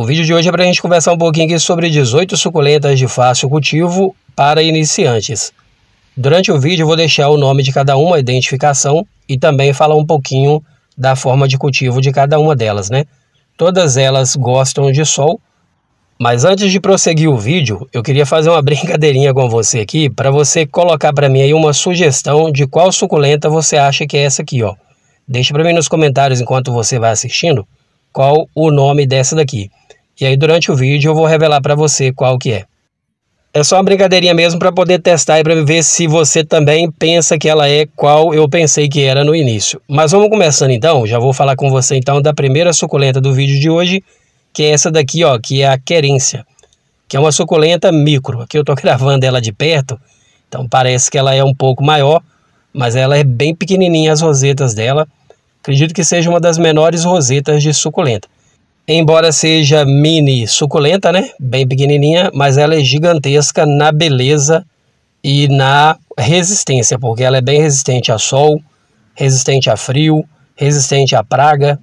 O vídeo de hoje é para a gente conversar um pouquinho sobre 18 suculentas de fácil cultivo para iniciantes. Durante o vídeo vou deixar o nome de cada uma, a identificação e também falar um pouquinho da forma de cultivo de cada uma delas, né? Todas elas gostam de sol, mas antes de prosseguir o vídeo, eu queria fazer uma brincadeirinha com você aqui para você colocar para mim aí uma sugestão de qual suculenta você acha que é essa aqui, ó. Deixe para mim nos comentários enquanto você vai assistindo qual o nome dessa daqui. E aí durante o vídeo eu vou revelar para você qual que é. É só uma brincadeirinha mesmo para poder testar e para ver se você também pensa que ela é qual eu pensei que era no início. Mas vamos começando então, já vou falar com você então da primeira suculenta do vídeo de hoje, que é essa daqui, ó, que é a querência, que é uma suculenta micro. Aqui eu estou gravando ela de perto, então parece que ela é um pouco maior, mas ela é bem pequenininha as rosetas dela. Acredito que seja uma das menores rosetas de suculenta. Embora seja mini suculenta, né? Bem pequenininha, mas ela é gigantesca na beleza e na resistência, porque ela é bem resistente a sol, resistente a frio, resistente à praga.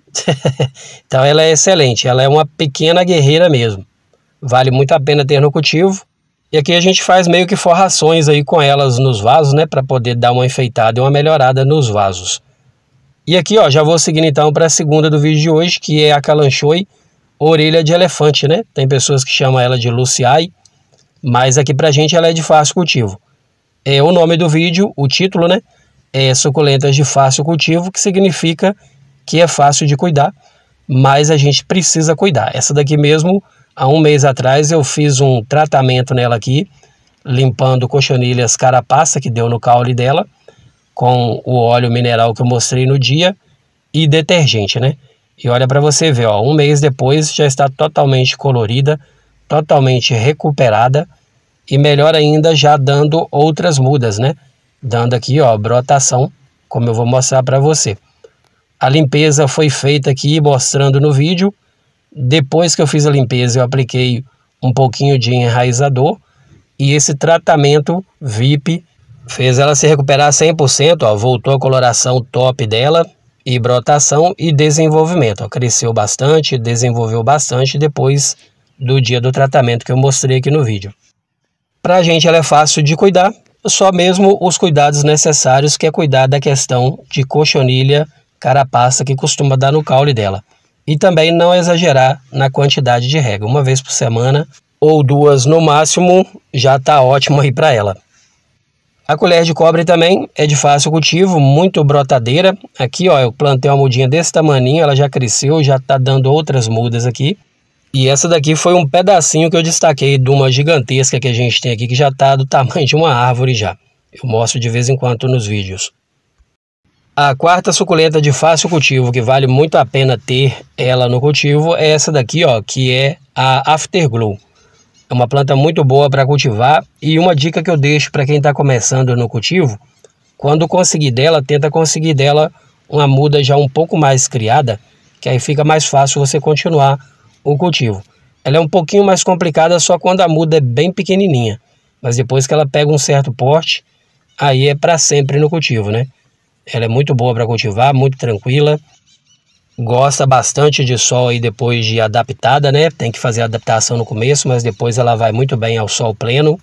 então ela é excelente, ela é uma pequena guerreira mesmo. Vale muito a pena ter no cultivo. E aqui a gente faz meio que forrações aí com elas nos vasos, né, para poder dar uma enfeitada e uma melhorada nos vasos. E aqui, ó, já vou seguir então para a segunda do vídeo de hoje, que é a Calanchoe orelha de elefante, né? Tem pessoas que chamam ela de Luciai, mas aqui para a gente ela é de fácil cultivo. É o nome do vídeo, o título, né? É suculentas de fácil cultivo, que significa que é fácil de cuidar, mas a gente precisa cuidar. Essa daqui mesmo, há um mês atrás eu fiz um tratamento nela aqui, limpando cochonilhas carapaça que deu no caule dela, com o óleo mineral que eu mostrei no dia e detergente, né? E olha para você ver, ó, um mês depois já está totalmente colorida, totalmente recuperada e melhor ainda já dando outras mudas, né? Dando aqui, ó, brotação, como eu vou mostrar para você. A limpeza foi feita aqui mostrando no vídeo. Depois que eu fiz a limpeza, eu apliquei um pouquinho de enraizador e esse tratamento VIP Fez ela se recuperar 100%, ó, voltou a coloração top dela, e brotação e desenvolvimento. Ó, cresceu bastante, desenvolveu bastante depois do dia do tratamento que eu mostrei aqui no vídeo. Para a gente ela é fácil de cuidar, só mesmo os cuidados necessários, que é cuidar da questão de cochonilha carapaça que costuma dar no caule dela. E também não exagerar na quantidade de rega, uma vez por semana ou duas no máximo, já está ótimo aí para ela. A colher de cobre também é de fácil cultivo, muito brotadeira. Aqui, ó, eu plantei uma mudinha desse tamaninho, ela já cresceu, já tá dando outras mudas aqui. E essa daqui foi um pedacinho que eu destaquei de uma gigantesca que a gente tem aqui, que já tá do tamanho de uma árvore já. Eu mostro de vez em quando nos vídeos. A quarta suculenta de fácil cultivo, que vale muito a pena ter ela no cultivo, é essa daqui, ó, que é a Afterglow. É uma planta muito boa para cultivar e uma dica que eu deixo para quem está começando no cultivo, quando conseguir dela, tenta conseguir dela uma muda já um pouco mais criada, que aí fica mais fácil você continuar o cultivo. Ela é um pouquinho mais complicada só quando a muda é bem pequenininha, mas depois que ela pega um certo porte, aí é para sempre no cultivo, né? Ela é muito boa para cultivar, muito tranquila gosta bastante de sol aí depois de adaptada, né? Tem que fazer a adaptação no começo, mas depois ela vai muito bem ao sol pleno.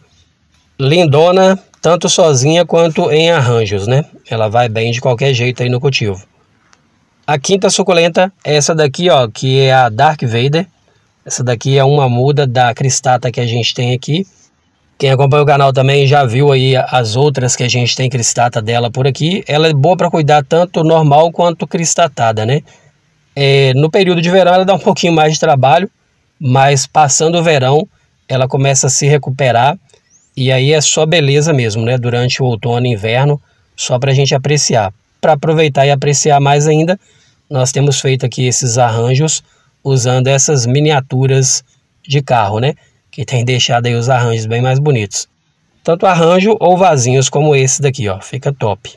Lindona, tanto sozinha quanto em arranjos, né? Ela vai bem de qualquer jeito aí no cultivo. A quinta suculenta é essa daqui, ó, que é a Dark Vader. Essa daqui é uma muda da cristata que a gente tem aqui. Quem acompanha o canal também já viu aí as outras que a gente tem cristata dela por aqui. Ela é boa para cuidar tanto normal quanto cristatada, né? É, no período de verão ela dá um pouquinho mais de trabalho, mas passando o verão ela começa a se recuperar e aí é só beleza mesmo, né? Durante o outono e inverno, só para a gente apreciar. Para aproveitar e apreciar mais ainda, nós temos feito aqui esses arranjos usando essas miniaturas de carro, né? Que tem deixado aí os arranjos bem mais bonitos. Tanto arranjo ou vasinhos como esse daqui, ó. Fica top.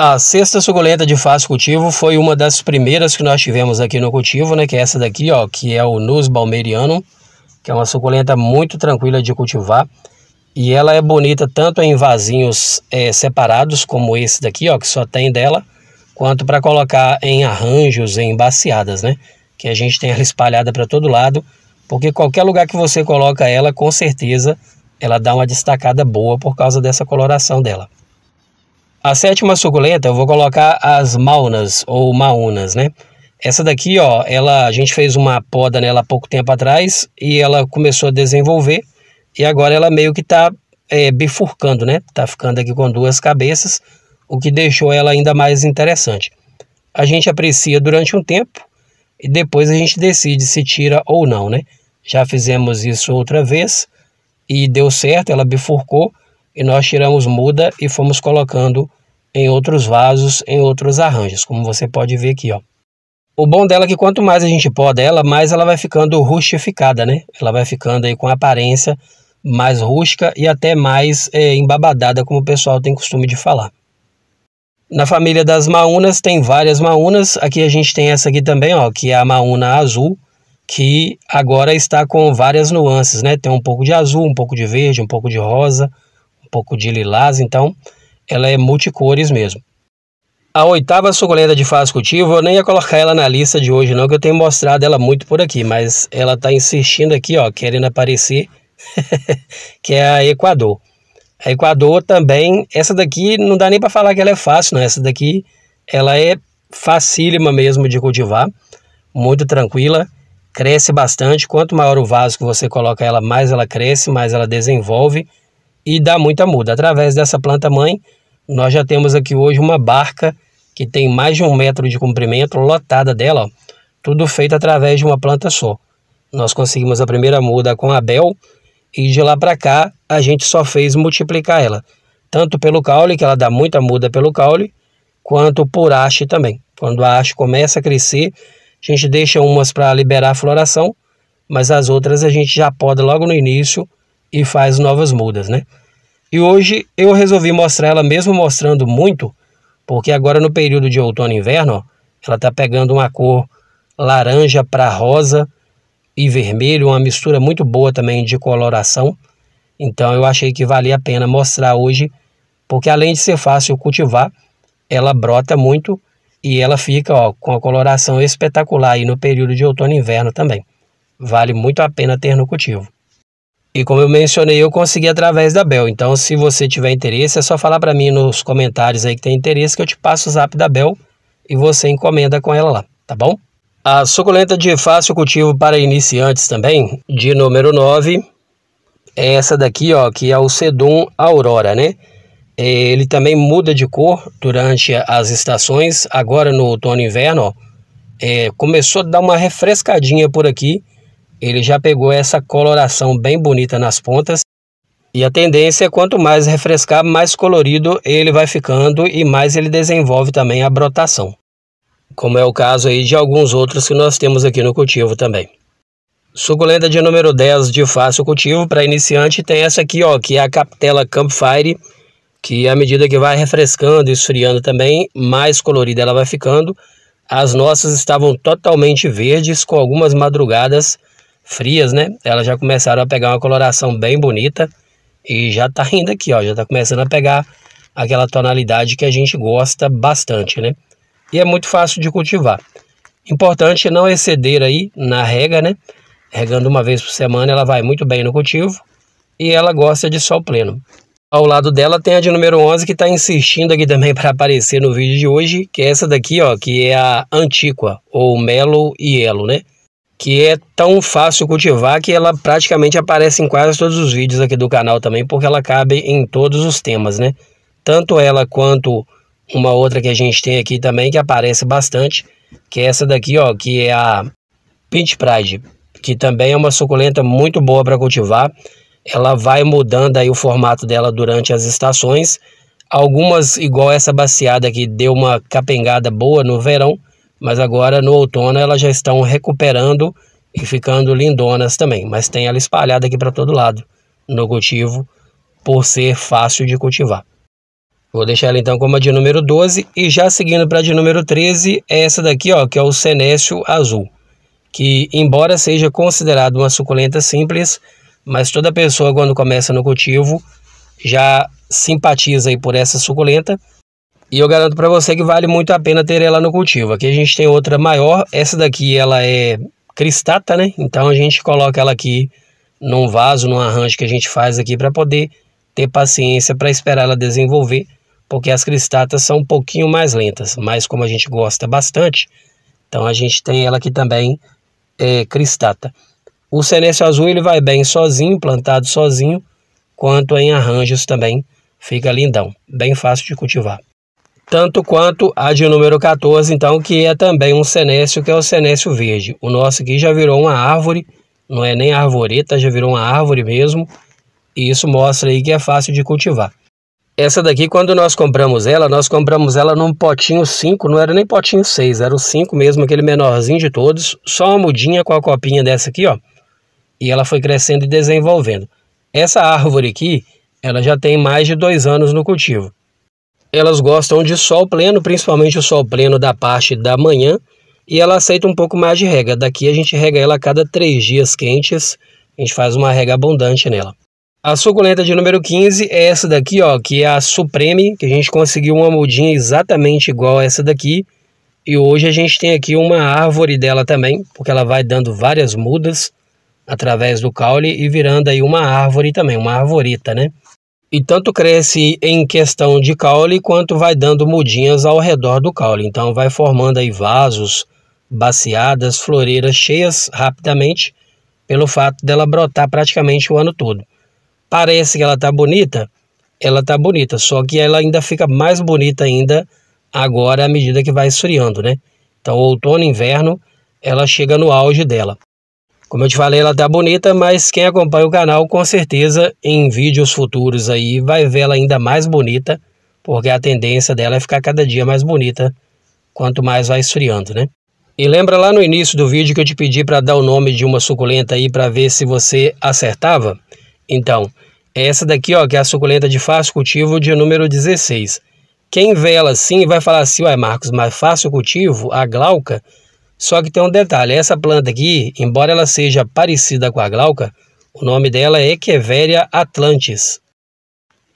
A sexta suculenta de fácil cultivo foi uma das primeiras que nós tivemos aqui no cultivo, né? Que é essa daqui, ó, que é o Nus Balmeriano, que é uma suculenta muito tranquila de cultivar. E ela é bonita tanto em vasinhos é, separados, como esse daqui, ó, que só tem dela, quanto para colocar em arranjos, em baciadas, né? Que a gente tem ela espalhada para todo lado, porque qualquer lugar que você coloca ela, com certeza, ela dá uma destacada boa por causa dessa coloração dela. A sétima suculenta eu vou colocar as maunas ou maunas, né? Essa daqui, ó, ela, a gente fez uma poda nela há pouco tempo atrás e ela começou a desenvolver e agora ela meio que tá é, bifurcando, né? Tá ficando aqui com duas cabeças, o que deixou ela ainda mais interessante. A gente aprecia durante um tempo e depois a gente decide se tira ou não, né? Já fizemos isso outra vez e deu certo, ela bifurcou e nós tiramos muda e fomos colocando em outros vasos, em outros arranjos, como você pode ver aqui, ó. O bom dela é que quanto mais a gente poda dela, mais ela vai ficando rustificada, né? Ela vai ficando aí com aparência mais rústica e até mais é, embabadada, como o pessoal tem costume de falar. Na família das maunas tem várias maunas. Aqui a gente tem essa aqui também, ó, que é a mauna azul, que agora está com várias nuances, né? Tem um pouco de azul, um pouco de verde, um pouco de rosa, um pouco de lilás. Então, ela é multicores mesmo. A oitava suculenta de fase cultivo, eu nem ia colocar ela na lista de hoje não, que eu tenho mostrado ela muito por aqui, mas ela está insistindo aqui, ó, querendo aparecer, que é a Equador. A Equador também, essa daqui não dá nem para falar que ela é fácil, não. Essa daqui, ela é facílima mesmo de cultivar, muito tranquila, cresce bastante. Quanto maior o vaso que você coloca ela, mais ela cresce, mais ela desenvolve e dá muita muda. Através dessa planta mãe, nós já temos aqui hoje uma barca que tem mais de um metro de comprimento, lotada dela, ó, tudo feito através de uma planta só. Nós conseguimos a primeira muda com a Bel e de lá para cá a gente só fez multiplicar ela, tanto pelo caule, que ela dá muita muda pelo caule, quanto por haste também. Quando a haste começa a crescer, a gente deixa umas para liberar a floração, mas as outras a gente já poda logo no início e faz novas mudas, né? E hoje eu resolvi mostrar ela mesmo mostrando muito, porque agora no período de outono e inverno, ó, ela está pegando uma cor laranja para rosa e vermelho, uma mistura muito boa também de coloração. Então eu achei que valia a pena mostrar hoje, porque além de ser fácil cultivar, ela brota muito e ela fica ó, com a coloração espetacular aí no período de outono e inverno também. Vale muito a pena ter no cultivo. E como eu mencionei, eu consegui através da Bel. Então, se você tiver interesse, é só falar para mim nos comentários aí que tem interesse que eu te passo o zap da Bel e você encomenda com ela lá, tá bom? A suculenta de fácil cultivo para iniciantes também, de número 9, é essa daqui, ó, que é o Sedum Aurora, né? É, ele também muda de cor durante as estações. Agora no outono e inverno, ó, é, começou a dar uma refrescadinha por aqui ele já pegou essa coloração bem bonita nas pontas. E a tendência é quanto mais refrescar, mais colorido ele vai ficando e mais ele desenvolve também a brotação. Como é o caso aí de alguns outros que nós temos aqui no cultivo também. Suculenta de número 10 de fácil cultivo para iniciante tem essa aqui, ó, que é a Captela Campfire, que à medida que vai refrescando e esfriando também, mais colorida ela vai ficando. As nossas estavam totalmente verdes, com algumas madrugadas frias, né? Elas já começaram a pegar uma coloração bem bonita e já tá indo aqui, ó, já tá começando a pegar aquela tonalidade que a gente gosta bastante, né? E é muito fácil de cultivar. Importante é não exceder aí na rega, né? Regando uma vez por semana, ela vai muito bem no cultivo e ela gosta de sol pleno. Ao lado dela tem a de número 11 que está insistindo aqui também para aparecer no vídeo de hoje, que é essa daqui, ó, que é a Antiqua, ou Melo Elo, né? que é tão fácil cultivar que ela praticamente aparece em quase todos os vídeos aqui do canal também, porque ela cabe em todos os temas, né? Tanto ela quanto uma outra que a gente tem aqui também, que aparece bastante, que é essa daqui, ó, que é a Pinch Pride, que também é uma suculenta muito boa para cultivar. Ela vai mudando aí o formato dela durante as estações. Algumas, igual essa baciada aqui, deu uma capengada boa no verão, mas agora no outono elas já estão recuperando e ficando lindonas também, mas tem ela espalhada aqui para todo lado no cultivo por ser fácil de cultivar. Vou deixar ela então como a de número 12 e já seguindo para a de número 13 é essa daqui, ó, que é o Senécio Azul, que embora seja considerado uma suculenta simples, mas toda pessoa quando começa no cultivo já simpatiza aí por essa suculenta e eu garanto para você que vale muito a pena ter ela no cultivo. Aqui a gente tem outra maior. Essa daqui ela é cristata, né? Então a gente coloca ela aqui num vaso, num arranjo que a gente faz aqui para poder ter paciência para esperar ela desenvolver, porque as cristatas são um pouquinho mais lentas, mas como a gente gosta bastante, então a gente tem ela aqui também é, cristata. O senécio azul ele vai bem sozinho, plantado sozinho, quanto em arranjos também fica lindão, bem fácil de cultivar tanto quanto a de número 14, então, que é também um senécio, que é o senécio verde. O nosso aqui já virou uma árvore, não é nem arvoreta, já virou uma árvore mesmo, e isso mostra aí que é fácil de cultivar. Essa daqui, quando nós compramos ela, nós compramos ela num potinho 5, não era nem potinho 6, era o 5 mesmo, aquele menorzinho de todos, só uma mudinha com a copinha dessa aqui, ó, e ela foi crescendo e desenvolvendo. Essa árvore aqui, ela já tem mais de dois anos no cultivo elas gostam de sol pleno, principalmente o sol pleno da parte da manhã, e ela aceita um pouco mais de rega. Daqui a gente rega ela a cada três dias quentes, a gente faz uma rega abundante nela. A suculenta de número 15 é essa daqui, ó, que é a Supreme, que a gente conseguiu uma mudinha exatamente igual a essa daqui. E hoje a gente tem aqui uma árvore dela também, porque ela vai dando várias mudas através do caule e virando aí uma árvore também, uma arvoreta, né? e tanto cresce em questão de caule quanto vai dando mudinhas ao redor do caule. Então vai formando aí vasos, baciadas, floreiras cheias rapidamente pelo fato dela brotar praticamente o ano todo. Parece que ela está bonita, ela está bonita, só que ela ainda fica mais bonita ainda agora à medida que vai esfriando, né? Então outono e inverno ela chega no auge dela. Como eu te falei, ela tá bonita, mas quem acompanha o canal, com certeza, em vídeos futuros aí, vai vê-la ainda mais bonita, porque a tendência dela é ficar cada dia mais bonita, quanto mais vai esfriando, né? E lembra lá no início do vídeo que eu te pedi para dar o nome de uma suculenta aí para ver se você acertava? Então, é essa daqui, ó, que é a suculenta de fácil cultivo de número 16. Quem vê ela assim vai falar assim, ué Marcos, mas fácil cultivo, a glauca, só que tem um detalhe, essa planta aqui, embora ela seja parecida com a glauca, o nome dela é Echeveria atlantis.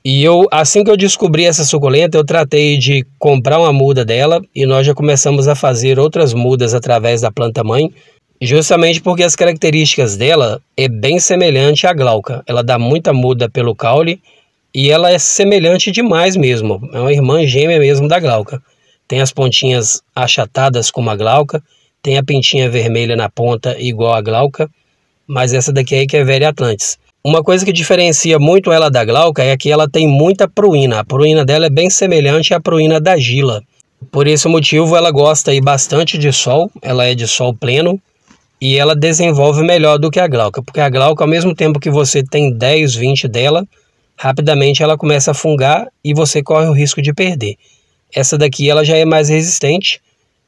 E eu, assim que eu descobri essa suculenta, eu tratei de comprar uma muda dela e nós já começamos a fazer outras mudas através da planta mãe, justamente porque as características dela é bem semelhante à glauca. Ela dá muita muda pelo caule e ela é semelhante demais mesmo, é uma irmã gêmea mesmo da glauca. Tem as pontinhas achatadas como a glauca, tem a pintinha vermelha na ponta igual a Glauca, mas essa daqui aí que é velha Atlantis. Uma coisa que diferencia muito ela da Glauca é que ela tem muita pruína. A pruína dela é bem semelhante à pruína da Gila. Por esse motivo ela gosta aí bastante de sol, ela é de sol pleno e ela desenvolve melhor do que a Glauca, porque a Glauca ao mesmo tempo que você tem 10, 20 dela, rapidamente ela começa a fungar e você corre o risco de perder. Essa daqui ela já é mais resistente,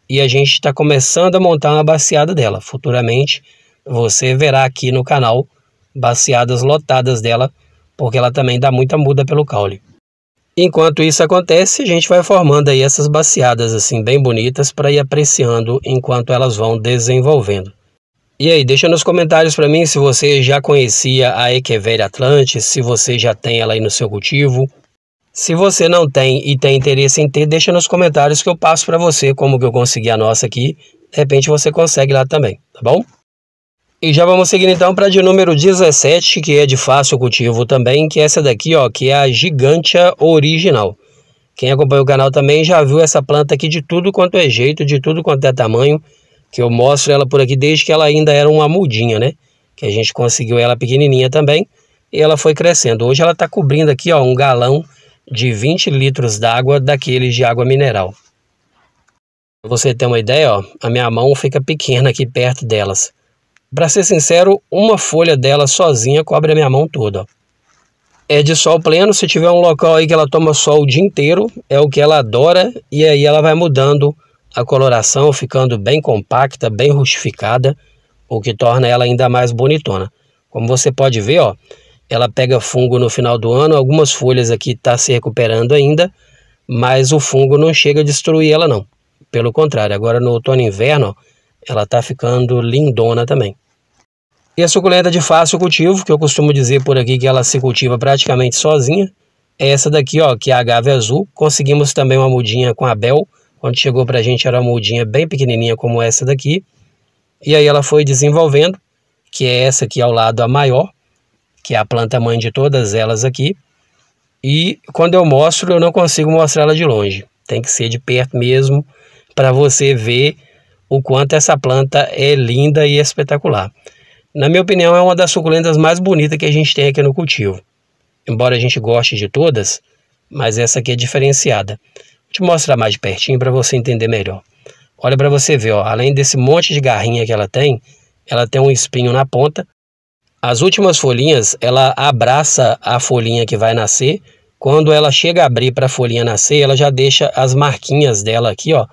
e a gente está começando a montar uma baseada dela. Futuramente você verá aqui no canal baseadas lotadas dela, porque ela também dá muita muda pelo caule. Enquanto isso acontece, a gente vai formando aí essas baseadas assim bem bonitas para ir apreciando enquanto elas vão desenvolvendo. E aí, deixa nos comentários para mim se você já conhecia a Echeveria atlante, se você já tem ela aí no seu cultivo, se você não tem e tem interesse em ter, deixa nos comentários que eu passo para você como que eu consegui a nossa aqui. De repente você consegue lá também, tá bom? E já vamos seguir então para de número 17, que é de fácil cultivo também, que é essa daqui, ó, que é a Gigantia original. Quem acompanha o canal também já viu essa planta aqui de tudo quanto é jeito, de tudo quanto é tamanho, que eu mostro ela por aqui desde que ela ainda era uma mudinha, né? Que a gente conseguiu ela pequenininha também e ela foi crescendo. Hoje ela está cobrindo aqui, ó, um galão de 20 litros d'água daqueles de água mineral. Pra você ter uma ideia, ó, a minha mão fica pequena aqui perto delas. Para ser sincero, uma folha dela sozinha cobre a minha mão toda. É de sol pleno, se tiver um local aí que ela toma sol o dia inteiro, é o que ela adora, e aí ela vai mudando a coloração, ficando bem compacta, bem rustificada, o que torna ela ainda mais bonitona. Como você pode ver, ó, ela pega fungo no final do ano, algumas folhas aqui estão tá se recuperando ainda, mas o fungo não chega a destruir ela não. Pelo contrário, agora no outono e inverno ela está ficando lindona também. E a suculenta de fácil cultivo, que eu costumo dizer por aqui que ela se cultiva praticamente sozinha, é essa daqui, ó, que é a agave azul. Conseguimos também uma mudinha com a Bel. Quando chegou para a gente era uma mudinha bem pequenininha como essa daqui. E aí ela foi desenvolvendo, que é essa aqui ao lado a maior que é a planta mãe de todas elas aqui. E quando eu mostro, eu não consigo mostrar ela de longe. Tem que ser de perto mesmo para você ver o quanto essa planta é linda e espetacular. Na minha opinião, é uma das suculentas mais bonitas que a gente tem aqui no cultivo. Embora a gente goste de todas, mas essa aqui é diferenciada. Vou te mostrar mais de pertinho para você entender melhor. Olha para você ver, ó, além desse monte de garrinha que ela tem, ela tem um espinho na ponta as últimas folhinhas, ela abraça a folhinha que vai nascer. Quando ela chega a abrir para a folhinha nascer, ela já deixa as marquinhas dela aqui, ó,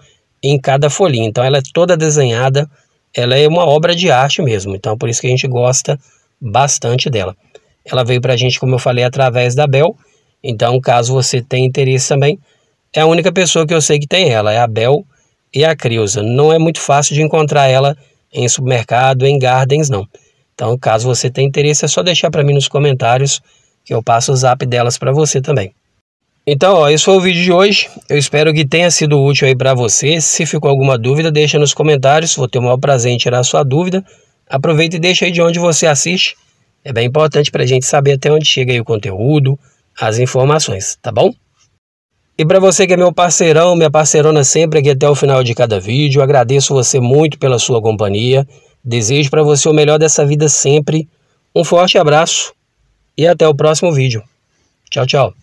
em cada folhinha. Então ela é toda desenhada, ela é uma obra de arte mesmo. Então por isso que a gente gosta bastante dela. Ela veio para a gente, como eu falei, através da Bel. Então caso você tenha interesse também, é a única pessoa que eu sei que tem ela, é a Bel e a Creuza. Não é muito fácil de encontrar ela em supermercado, em gardens não. Então, caso você tenha interesse, é só deixar para mim nos comentários que eu passo o zap delas para você também. Então, ó, esse foi o vídeo de hoje. Eu espero que tenha sido útil aí para você. Se ficou alguma dúvida, deixa nos comentários. Vou ter o maior prazer em tirar a sua dúvida. Aproveita e deixa aí de onde você assiste. É bem importante para a gente saber até onde chega aí o conteúdo, as informações, tá bom? E para você que é meu parceirão, minha parceirona sempre aqui até o final de cada vídeo, agradeço você muito pela sua companhia. Desejo para você o melhor dessa vida sempre. Um forte abraço e até o próximo vídeo. Tchau, tchau.